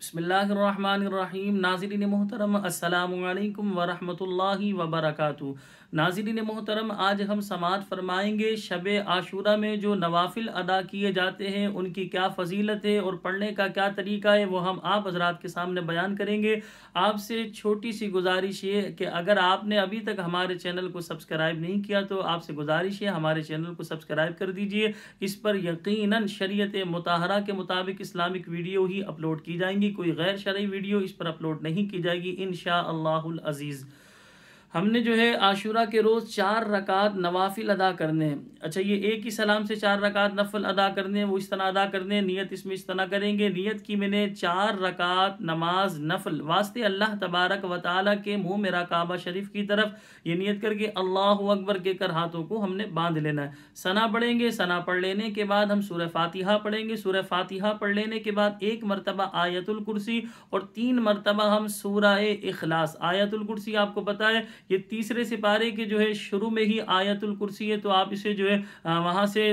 بسم اللہ الرحمن الرحیم ناظرین محترم السلام علیکم ورحمۃ اللہ وبرکاتہ ناظرین محترم آج ہم سماعت فرمائیں گے شب آشورہ میں جو نوافل ادا کیے جاتے ہیں ان کی کیا فضیلت ہے اور پڑھنے کا کیا طریقہ ہے وہ ہم آپ حضرات کے سامنے بیان کریں گے آپ سے چھوٹی سی گزارش یہ کہ اگر آپ نے ابھی تک ہمارے چینل کو سبسکرائب نہیں کیا تو آپ سے گزارش ہے ہمارے چینل کو سبسکرائب کر دیجئے اس پر یقیناً شریعت مطالعہ کے مطابق اسلامک ویڈیو ہی اپلوڈ کی جائیں گی کوئی غیر شرعی ویڈیو اس پر اپلوڈ نہیں کی جائے گی انشاءاللہ اللہ العزیز ہم نے جو ہے عاشورہ کے روز چار رکعت نوافل ادا کرنے ہیں اچھا یہ ایک ہی سلام سے چار رکعت نفل ادا کرنے ہیں وہ اس طرح ادا کرنے ہیں نیت اس میں اس طرح کریں گے نیت کی میں نے چار رکعت نماز نفل واسطے اللہ تبارک و تعالیٰ کے مو میرا کعبہ شریف کی طرف یہ نیت کر کے اللہ اکبر کے کر ہاتھوں کو ہم نے باندھ لینا ہے سنا پڑھیں گے ثنا پڑھ لینے کے بعد ہم سورہ فاتحہ پڑھیں گے سورہ فاتحہ پڑھ لینے کے بعد ایک مرتبہ آیت الکرسی اور تین مرتبہ ہم سورہ اخلاص آیت الکرسی آپ کو پتہ ہے یہ تیسرے سپارے کے جو ہے شروع میں ہی آیت الکرسی ہے تو آپ اسے جو ہے وہاں سے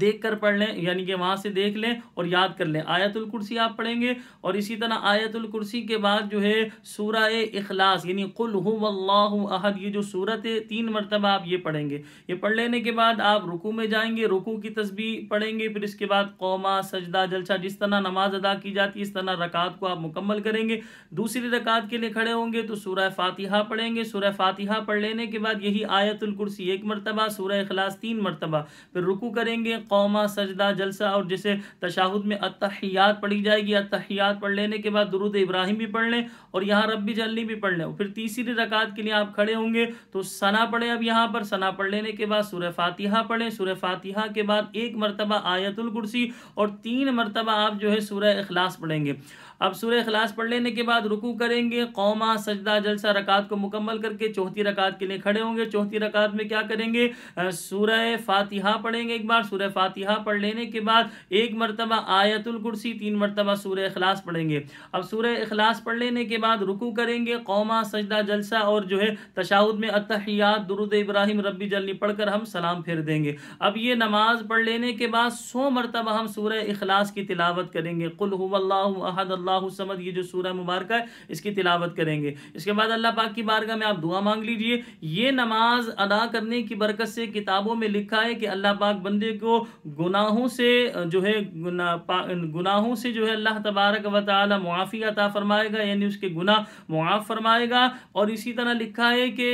دیکھ کر پڑھ لیں یعنی کہ وہاں سے دیکھ لیں اور یاد کر لیں آیت الکرسی آپ پڑھیں گے اور اسی طرح آیت الکرسی کے بعد جو ہے سورہ اخلاص یعنی قل ہو اللہ احد یہ جو صورت ہے تین مرتبہ آپ یہ پڑھیں گے یہ پڑھ لینے کے بعد آپ رکو میں جائیں گے رکو کی تسبیح پڑھیں گے پھر اس کے بعد قوما سجدہ جلسہ جس طرح نماز ادا کی جاتی ہے اس طرح رکعت کو آپ مکمل کریں گے دوسری رکعت کے لیے کھڑے ہوں گے تو سورہ فاتحہ پڑھیں گے سورہ فاتحہ پڑھ لینے کے بعد یہی آیت الکرسی ایک مرتبہ سورہ اخلاص تین مرتبہ پھر رکو کریں گے قومہ سجدہ جلسہ اور جسے تشاہد میں اتحیات پڑھی جائے گی اتحیات پڑھ لینے کے بعد درود ابراہیم بھی پڑھ لیں اور یہاں رب بھی جلنی بھی پڑھ لیں پھر تیسری رکعت کے لیے آپ کھڑے ہوں گے تو سنا پڑھیں اب یہاں پر سنا پڑھ لینے کے بعد سورہ فاتحہ پڑھیں سورہ فاتحہ کے بعد ایک مرتبہ آیت القرصی اور تین مرتبہ آپ جو ہے سورہ اخلاص پڑھیں گے اب سورہ اخلاص پڑھ لینے کے بعد رکوع کریں گے قومہ سجدہ جلسہ رکعت کو مکمل کر کے چوتھی رکعت کے لیے کھڑے ہوں گے چوتھی رکعت میں کیا کریں گے سورہ فاتحہ پڑھیں گے ایک بار سورہ فاتحہ پڑھ لینے کے بعد ایک مرتبہ آیت القرصی تین مرتبہ سورہ اخلاص پڑھیں گے اب سورہ اخلاص پڑھ لینے کے بعد رکو کریں گے قومہ سجدہ جلسہ اور جو ہے تشاہد میں اتحیات درود ابراہیم ربی جلنی پڑھ کر ہم سلام پھیر دیں گے اب یہ نماز پڑھ لینے کے بعد سو مرتبہ ہم سورہ اخلاص کی تلاوت کریں گے قل ہو اللہ احد اللہ سمد یہ جو سورہ مبارکہ ہے اس کی تلاوت کریں گے اس کے بعد اللہ پاک کی بارگاہ میں آپ دعا مانگ لیجئے یہ نماز ادا کرنے کی برکت سے کتابوں میں لکھا ہے کہ اللہ پاک بندے کو گناہوں سے جو ہے گناہوں سے جو ہے اللہ تبارک و تعالی معافی عطا فرمائے فرمائے گا یعنی اس کے گناہ معاف گا اور اسی طرح لکھا ہے کہ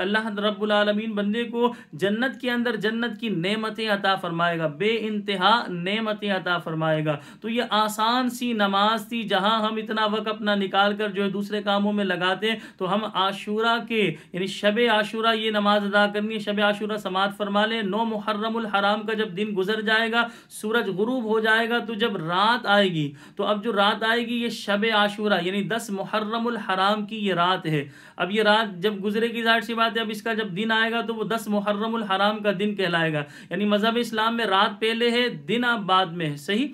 اللہ رب العالمین بندے کو جنت کے اندر جنت کی نعمتیں عطا فرمائے گا بے انتہا نعمتیں عطا فرمائے گا تو یہ آسان سی نماز تھی جہاں ہم اتنا وقت اپنا نکال کر جو ہے دوسرے کاموں میں لگاتے تو ہم آشورہ کے یعنی شب آشورہ یہ نماز ادا کرنی ہے شب آشورہ سماعت فرما لیں نو محرم الحرام کا جب دن گزر جائے گا سورج غروب ہو جائے گا تو جب رات آئے گی تو اب جو رات آئے گی یہ شب عاشورہ یعنی دس محرم الحرام کی یہ رات ہے اب یہ رات جب گزرے کی ظاہر سی بات ہے اب اس کا جب دن آئے گا تو وہ دس محرم الحرام کا دن کہلائے گا یعنی مذہب اسلام میں رات پہلے ہے دن آپ بعد میں ہے صحیح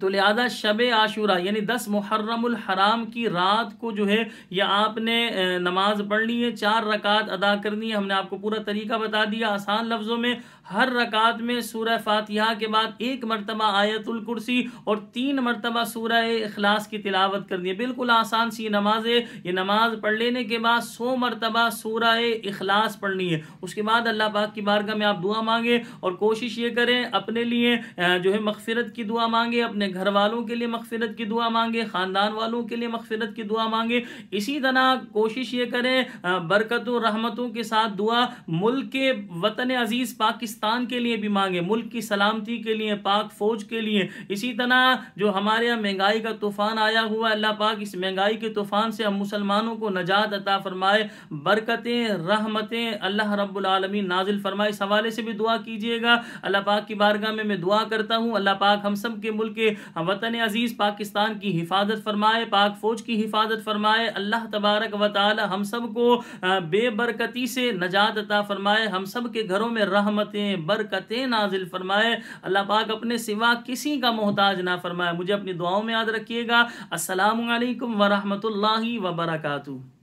تو لہذا شب عاشورہ یعنی دس محرم الحرام کی رات کو جو ہے یہ آپ نے نماز پڑھنی ہے چار رکعت ادا کرنی ہے ہم نے آپ کو پورا طریقہ بتا دیا آسان لفظوں میں ہر رکعت میں سورہ فاتحہ کے بعد ایک مرتبہ آیت الکرسی اور تین مرتبہ سورہ اخلاص کی تلاوت کرنی ہے بالکل آسان سی نماز ہے یہ نماز پڑھ لینے کے بعد سو مرتبہ سورہ اخلاص پڑھنی ہے اس کے بعد اللہ پاک کی بارگاہ میں آپ دعا مانگیں اور کوشش یہ کریں اپنے لیے جو ہے مغفرت کی دعا مانگیں اپنے اپنے گھر والوں کے لیے مغفرت کی دعا مانگے خاندان والوں کے لیے مغفرت کی دعا مانگے اسی طرح کوشش یہ کریں برکتوں رحمتوں کے ساتھ دعا ملک کے وطن عزیز پاکستان کے لیے بھی مانگے ملک کی سلامتی کے لیے پاک فوج کے لیے اسی طرح جو ہمارے یہاں مہنگائی کا طوفان آیا ہوا اللہ پاک اس مہنگائی کے طوفان سے ہم مسلمانوں کو نجات عطا فرمائے برکتیں رحمتیں اللہ رب العالمین نازل فرمائے اس حوالے سے بھی دعا کیجیے گا اللہ پاک کی بارگاہ میں میں دعا کرتا ہوں اللہ پاک ہم سب کے ملک کے وطن عزیز پاکستان کی حفاظت فرمائے پاک فوج کی حفاظت فرمائے اللہ تبارک و تعالی ہم سب کو بے برکتی سے نجات عطا فرمائے ہم سب کے گھروں میں رحمتیں برکتیں نازل فرمائے اللہ پاک اپنے سوا کسی کا محتاج نہ فرمائے مجھے اپنی دعاؤں میں یاد رکھیے گا السلام علیکم ورحمۃ اللہ وبرکاتہ